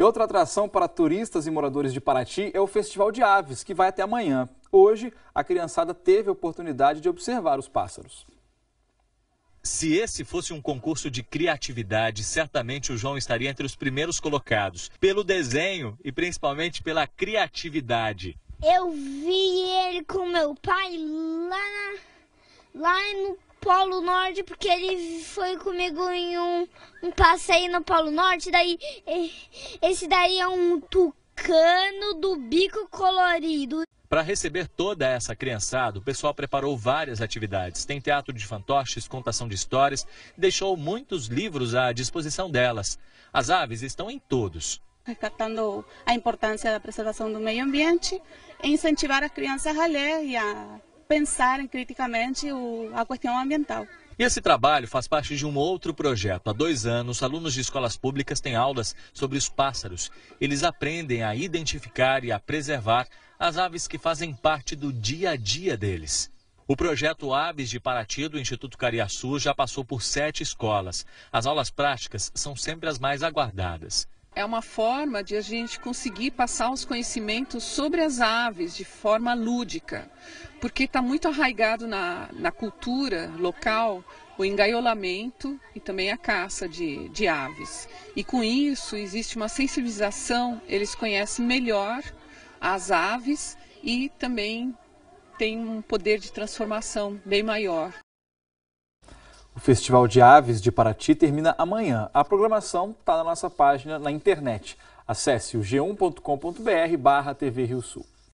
E outra atração para turistas e moradores de Paraty é o Festival de Aves, que vai até amanhã. Hoje, a criançada teve a oportunidade de observar os pássaros. Se esse fosse um concurso de criatividade, certamente o João estaria entre os primeiros colocados, pelo desenho e principalmente pela criatividade. Eu vi ele com meu pai lá, lá no Polo Norte, porque ele foi comigo em um, um passeio no Polo Norte. Daí, esse daí é um tucano do bico colorido. Para receber toda essa criançada, o pessoal preparou várias atividades. Tem teatro de fantoches, contação de histórias, deixou muitos livros à disposição delas. As aves estão em todos. Rescatando a importância da preservação do meio ambiente, incentivar as crianças a ler e a pensarem criticamente o, a questão ambiental. Esse trabalho faz parte de um outro projeto. Há dois anos, alunos de escolas públicas têm aulas sobre os pássaros. Eles aprendem a identificar e a preservar as aves que fazem parte do dia a dia deles. O projeto Aves de Paraty do Instituto Cariaçu já passou por sete escolas. As aulas práticas são sempre as mais aguardadas é uma forma de a gente conseguir passar os conhecimentos sobre as aves de forma lúdica, porque está muito arraigado na, na cultura local o engaiolamento e também a caça de, de aves. E com isso existe uma sensibilização, eles conhecem melhor as aves e também tem um poder de transformação bem maior. O Festival de Aves de Paraty termina amanhã. A programação está na nossa página na internet. Acesse o g1.com.br barra TV Rio Sul.